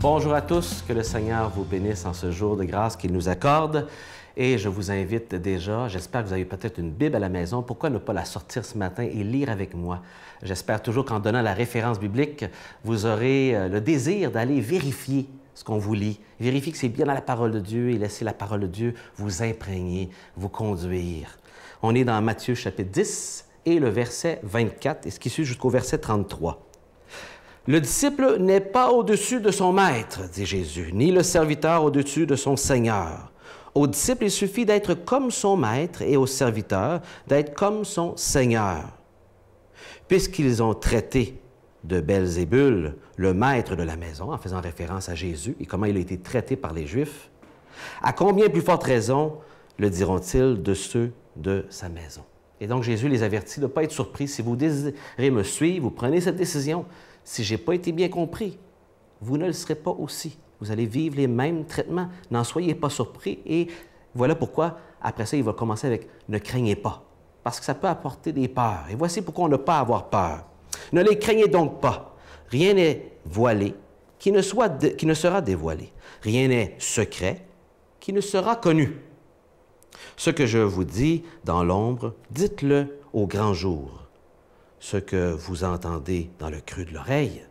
Bonjour à tous, que le Seigneur vous bénisse en ce jour de grâce qu'il nous accorde. Et je vous invite déjà, j'espère que vous avez peut-être une Bible à la maison, pourquoi ne pas la sortir ce matin et lire avec moi? J'espère toujours qu'en donnant la référence biblique, vous aurez euh, le désir d'aller vérifier ce qu'on vous lit. Vérifiez que c'est bien dans la parole de Dieu et laisser la parole de Dieu vous imprégner, vous conduire. On est dans Matthieu chapitre 10 et le verset 24 et ce qui suit jusqu'au verset 33. Le disciple n'est pas au-dessus de son maître, dit Jésus, ni le serviteur au-dessus de son Seigneur. Au disciple, il suffit d'être comme son maître et au serviteur d'être comme son Seigneur. Puisqu'ils ont traité de Belzébul, le maître de la maison, en faisant référence à Jésus et comment il a été traité par les Juifs, à combien plus forte raison le diront-ils de ceux de sa maison? Et donc Jésus les avertit de ne pas être surpris. Si vous désirez me suivre, vous prenez cette décision si je n'ai pas été bien compris, vous ne le serez pas aussi. Vous allez vivre les mêmes traitements. N'en soyez pas surpris. Et voilà pourquoi, après ça, il va commencer avec ne craignez pas, parce que ça peut apporter des peurs. Et voici pourquoi on ne pas avoir peur. Ne les craignez donc pas. Rien n'est voilé qui ne sera dévoilé. Rien n'est secret qui ne sera connu. Ce que je vous dis dans l'ombre, dites-le au grand jour ce que vous entendez dans le cru de l'oreille,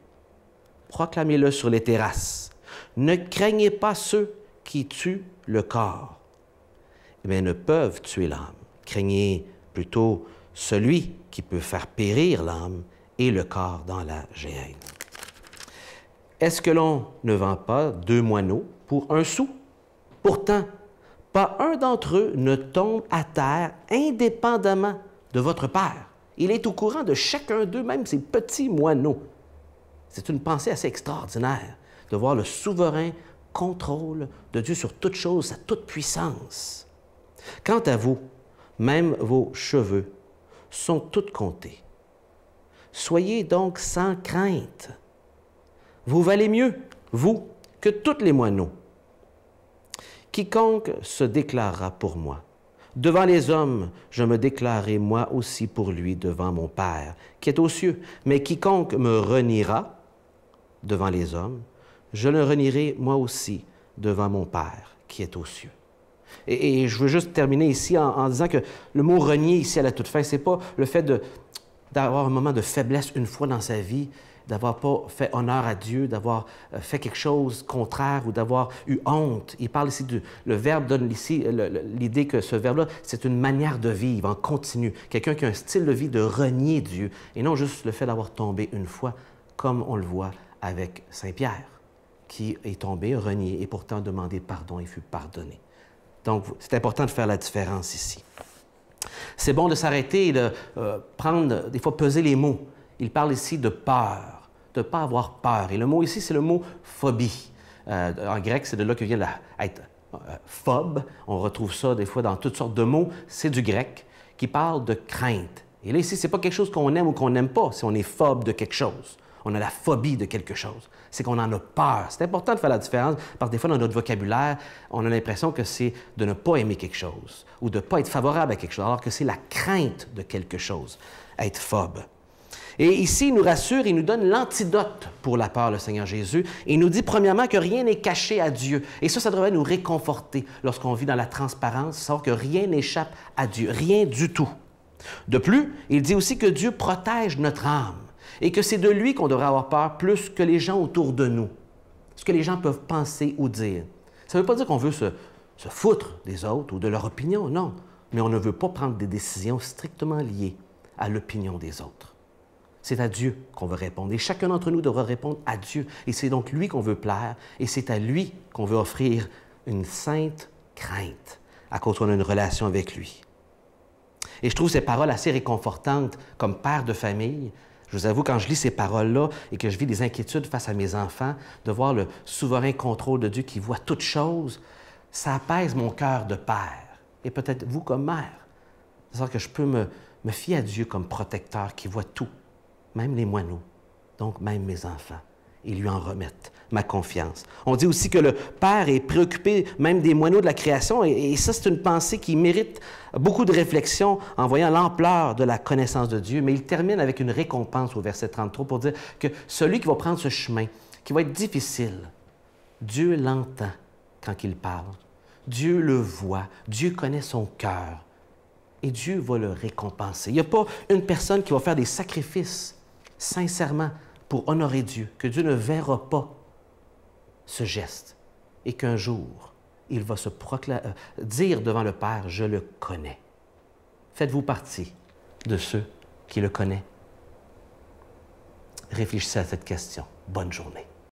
proclamez-le sur les terrasses. Ne craignez pas ceux qui tuent le corps, mais ne peuvent tuer l'âme. Craignez plutôt celui qui peut faire périr l'âme et le corps dans la géhenne. Est-ce que l'on ne vend pas deux moineaux pour un sou? Pourtant, pas un d'entre eux ne tombe à terre indépendamment de votre Père il est au courant de chacun d'eux, même ses petits moineaux. C'est une pensée assez extraordinaire de voir le souverain contrôle de Dieu sur toute chose, sa toute puissance. Quant à vous, même vos cheveux sont tous comptés. Soyez donc sans crainte. Vous valez mieux, vous, que tous les moineaux. Quiconque se déclarera pour moi Devant les hommes, je me déclarerai moi aussi pour lui devant mon Père, qui est aux cieux. Mais quiconque me reniera devant les hommes, je le renierai moi aussi devant mon Père, qui est aux cieux. Et, je veux juste terminer ici en, en, disant que le mot renier ici à la toute fin, c'est pas le fait de d'avoir un moment de faiblesse une fois dans sa vie, d'avoir pas fait honneur à Dieu, d'avoir euh, fait quelque chose contraire ou d'avoir eu honte. Il parle ici du... Le verbe donne ici euh, l'idée que ce verbe-là, c'est une manière de vivre en continu. Quelqu'un qui a un style de vie de renier Dieu et non juste le fait d'avoir tombé une fois, comme on le voit avec Saint Pierre, qui est tombé, renié et pourtant demandé pardon et fut pardonné. Donc, c'est important de faire la différence ici. C'est bon de s'arrêter et de euh, prendre, des fois, peser les mots. Il parle ici de peur, de ne pas avoir peur. Et le mot ici, c'est le mot phobie. Euh, en grec, c'est de là que vient la, être euh, phobe. On retrouve ça des fois dans toutes sortes de mots. C'est du grec qui parle de crainte. Et là, ici, ce n'est pas quelque chose qu'on aime ou qu'on n'aime pas si on est phobe de quelque chose on a la phobie de quelque chose. C'est qu'on en a peur. C'est important de faire la différence parce que des fois, dans notre vocabulaire, on a l'impression que c'est de ne pas aimer quelque chose ou de ne pas être favorable à quelque chose, alors que c'est la crainte de quelque chose, être phobe. Et ici, il nous rassure, il nous donne l'antidote pour la peur, le Seigneur Jésus. il nous dit, premièrement, que rien n'est caché à Dieu. Et ça, ça devrait nous réconforter lorsqu'on vit dans la transparence, savoir que rien n'échappe à Dieu, rien du tout. De plus, il dit aussi que Dieu protège notre âme et que c'est de lui qu'on devrait avoir peur plus que les gens autour de nous, ce que les gens peuvent penser ou dire. Ça ne veut pas dire qu'on veut se, foutre des autres ou de leur opinion, non, mais on ne veut pas prendre des décisions strictement liées à l'opinion des autres. C'est à Dieu qu'on veut répondre et chacun d'entre nous devra répondre à Dieu et c'est donc lui qu'on veut plaire et c'est à lui qu'on veut offrir une sainte crainte à cause qu'on a une relation avec lui. Et je trouve ces paroles assez réconfortantes comme père de famille je vous avoue, quand je lis ces paroles-là et que je vis des inquiétudes face à mes enfants, de voir le souverain contrôle de Dieu qui voit toutes choses, ça apaise mon cœur de père, et peut-être vous comme mère. C'est-à-dire que je peux me, me fier à Dieu comme protecteur qui voit tout, même les moineaux, donc même mes enfants et lui en remettre ma confiance. On dit aussi que le Père est préoccupé même des moineaux de la création, et, et ça, c'est une pensée qui mérite beaucoup de réflexion en voyant l'ampleur de la connaissance de Dieu, mais il termine avec une récompense au verset 33 pour dire que celui qui va prendre ce chemin, qui va être difficile, Dieu l'entend quand il parle, Dieu le voit, Dieu connaît son cœur, et Dieu va le récompenser. Il n'y a pas une personne qui va faire des sacrifices sincèrement pour honorer Dieu, que Dieu ne verra pas ce geste et qu'un jour, il va se proclamer, euh, dire devant le Père, je le connais. Faites-vous partie de ceux qui le connaissent. Réfléchissez à cette question. Bonne journée.